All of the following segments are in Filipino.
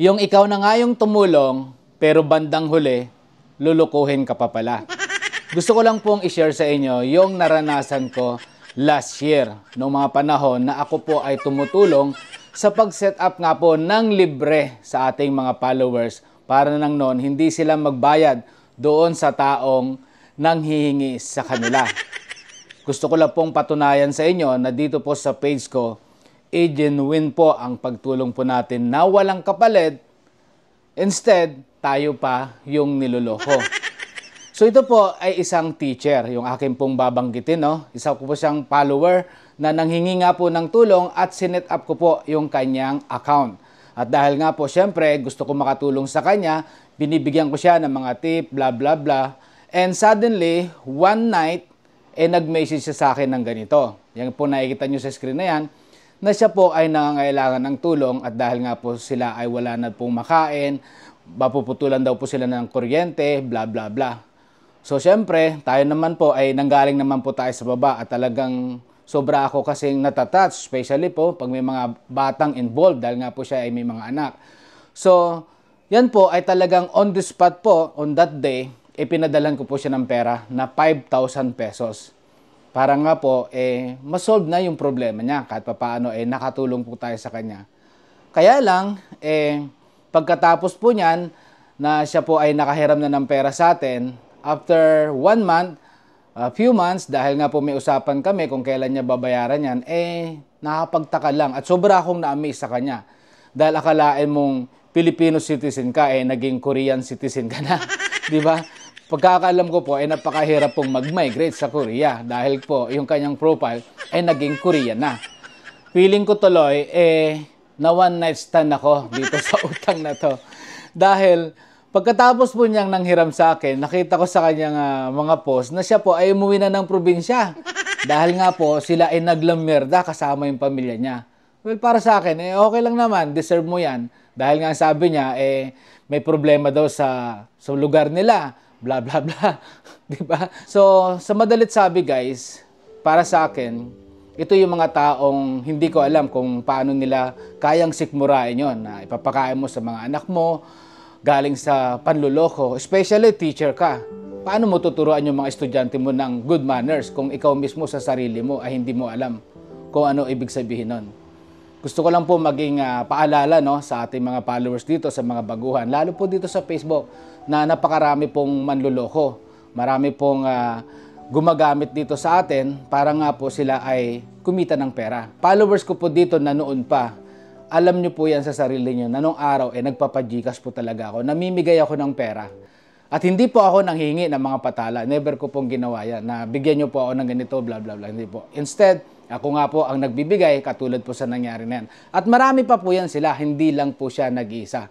Yung ikaw na nga yung tumulong, pero bandang huli, lulukuhin ka pa pala. Gusto ko lang pong i-share sa inyo yung naranasan ko last year, noong mga panahon na ako po ay tumutulong sa pag-set up nga po ng libre sa ating mga followers para nang noon hindi sila magbayad doon sa taong nang hihingi sa kanila. Gusto ko lang pong patunayan sa inyo na dito po sa page ko, e genuine po ang pagtulong po natin na walang kapalit. Instead, tayo pa yung niloloko. So ito po ay isang teacher, yung akin pong babanggitin. No? Isa ko po siyang follower na nanghingi nga po ng tulong at sinet up ko po yung kanyang account. At dahil nga po syempre gusto ko makatulong sa kanya, binibigyan ko siya ng mga tip, bla bla bla. And suddenly, one night, eh nag-message siya sa akin ng ganito. Yan po nakikita nyo sa screen na yan na siya po ay nangangailangan ng tulong at dahil nga po sila ay wala na pong makain, mapuputulan daw po sila ng kuryente, bla bla bla. So syempre, tayo naman po ay nanggaling naman po tayo sa baba at talagang sobra ako kasing natatouch, especially po pag may mga batang involved dahil nga po siya ay may mga anak. So, yan po ay talagang on the spot po, on that day, ipinadalan ko po siya ng pera na 5,000 pesos para nga po eh masolve na yung problema niya kahit papaano eh nakatulong po tayo sa kanya. Kaya lang eh pagkatapos po niyan na siya po ay nakahiram na ng pera sa atin after one month a few months dahil nga po may usapan kami kung kailan niya babayaran yan eh nakapagtaka lang at sobra akong na-amaze sa kanya dahil akalain mong Filipino citizen ka eh naging Korean citizen ka na 'di ba Pagkakaalam ko po ay napakahirap pong mag-migrate sa Korea dahil po yung kanyang profile ay naging Korean na. Feeling ko tuloy eh na one night stand ako dito sa utang na to. Dahil pagkatapos po niyang nanghiram sa akin, nakita ko sa kanyang uh, mga post na siya po ay umuwi na ng probinsya. Dahil nga po sila ay naglamerda kasama yung pamilya niya. Well, para sa akin, eh, okay lang naman, deserve mo yan. Dahil nga sabi niya, eh, may problema daw sa, sa lugar nila bla bla bla, 'di ba? So, sa madalit sabi guys, para sa akin, ito yung mga taong hindi ko alam kung paano nila kayang sikmurain yon na ipapakain mo sa mga anak mo galing sa panluloko, especially teacher ka. Paano mo tuturuan yung mga estudyante mo ng good manners kung ikaw mismo sa sarili mo ay hindi mo alam kung ano ibig sabihin nun? Gusto ko lang po maging uh, paalala no, sa ating mga followers dito, sa mga baguhan, lalo po dito sa Facebook na napakarami pong manluloko. Marami pong uh, gumagamit dito sa atin para nga po sila ay kumita ng pera. Followers ko po dito na noon pa, alam nyo po yan sa sarili nyo na nung araw eh nagpapajikas po talaga ako. Namimigay ako ng pera. At hindi po ako nanghingi ng mga patala. Never ko pong ginawa yan na bigyan nyo po ako ng ganito, bla bla bla. Hindi po. Instead, ako nga po ang nagbibigay katulad po sa nangyari na yan. At marami pa po yan sila, hindi lang po siya nag isa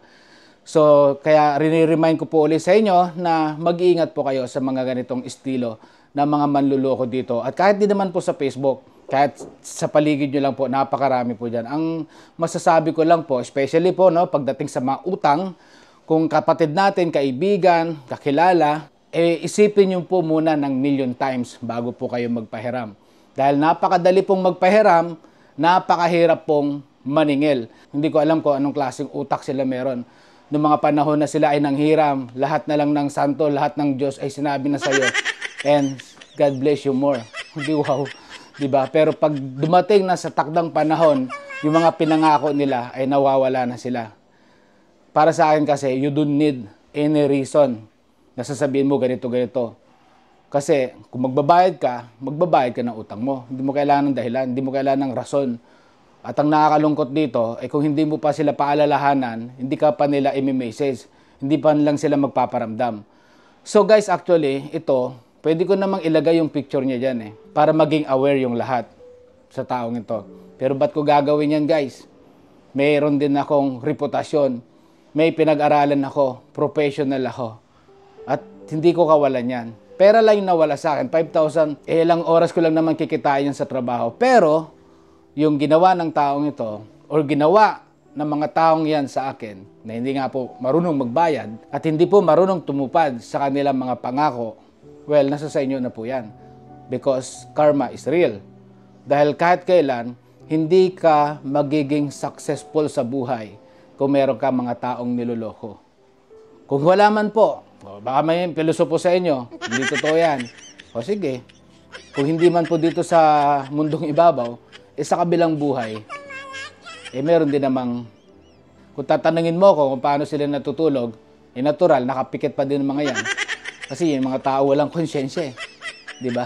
So, kaya riniremind ko po ulit sa inyo na mag-iingat po kayo sa mga ganitong estilo ng mga manluloko dito. At kahit di naman po sa Facebook, kahit sa paligid nyo lang po, napakarami po dyan. Ang masasabi ko lang po, especially po no, pagdating sa mga utang, kung kapatid natin, kaibigan, kakilala, eh, isipin nyo po muna ng million times bago po kayo magpahiram. Dahil napakadali pong magpahiram, napakahirap pong maningil. Hindi ko alam ko anong klaseng utak sila meron noong mga panahon na sila ay nanghiram, lahat na lang ng santo, lahat ng Diyos ay sinabi na sa'yo. And God bless you more. Hindi wow. Di ba? Pero pag dumating na sa takdang panahon, yung mga pinangako nila ay nawawala na sila. Para sa akin kasi, you don't need any reason na sasabihin mo ganito, ganito. Kasi kung magbabayad ka, magbabayad ka ng utang mo. Hindi mo kailangan ng dahilan, hindi mo kailangan ng rason at ang nakakalungkot dito ay eh kung hindi mo pa sila paalalahanan, hindi ka pa nila i-message. Hindi pa lang sila magpaparamdam. So guys, actually, ito, pwede ko namang ilagay yung picture niya dyan eh. Para maging aware yung lahat sa taong ito. Pero ba't ko gagawin yan guys? Mayroon din akong reputasyon. May pinag-aralan ako. Professional ako. At hindi ko kawalan yan. Pera lang yung nawala sa akin. 5,000, eh lang oras ko lang naman kikitain yan sa trabaho. Pero, yung ginawa ng taong ito or ginawa ng mga taong yan sa akin na hindi nga po marunong magbayad at hindi po marunong tumupad sa kanilang mga pangako, well, nasa sa inyo na po yan. Because karma is real. Dahil kahit kailan, hindi ka magiging successful sa buhay kung meron ka mga taong niloloko. Kung wala man po, baka may pilosopo sa inyo, hindi totoo yan. O sige, kung hindi man po dito sa mundong ibabaw, eh sa kabilang buhay, eh meron din namang, kung tatanungin mo ko kung paano sila natutulog, eh natural, nakapikit pa din mga yan. Kasi yung mga tao walang konsyensya eh. ba? Diba?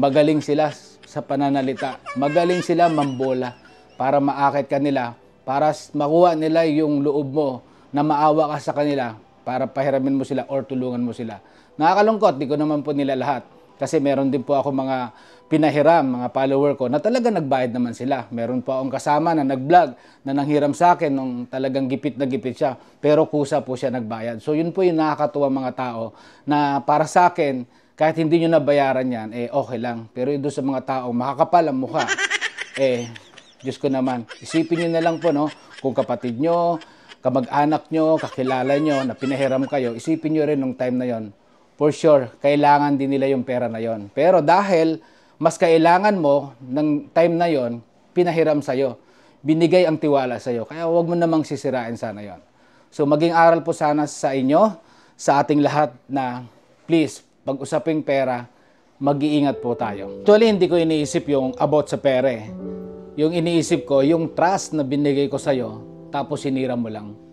Magaling sila sa pananalita. Magaling sila mambola para maakit ka nila, para makuha nila yung loob mo na maawa ka sa kanila para pahiramin mo sila or tulungan mo sila. Nakakalungkot, di ko naman po nila lahat. Kasi meron din po ako mga pinahiram, mga follower ko, na talaga nagbayad naman sila. Meron po akong kasama na nag-vlog, na nanghiram sa akin nung talagang gipit na gipit siya. Pero kusa po siya nagbayad. So yun po yung nakakatuwa mga tao na para sa akin, kahit hindi nyo nabayaran yan, eh okay lang. Pero yun sa mga tao, makakapal ang mukha. Eh, Diyos ko naman, isipin nyo na lang po, no? Kung kapatid nyo, kamag-anak nyo, kakilala nyo, na pinahiram kayo, isipin nyo rin nung time na yon for sure, kailangan din nila yung pera na yon. Pero dahil mas kailangan mo ng time na yon, pinahiram sa'yo. Binigay ang tiwala sa'yo. Kaya huwag mo namang sisirain sana yon. So maging aral po sana sa inyo, sa ating lahat na please, pag-usaping pera, mag-iingat po tayo. Actually, hindi ko iniisip yung about sa pere. Yung iniisip ko, yung trust na binigay ko sa'yo, tapos sinira mo lang.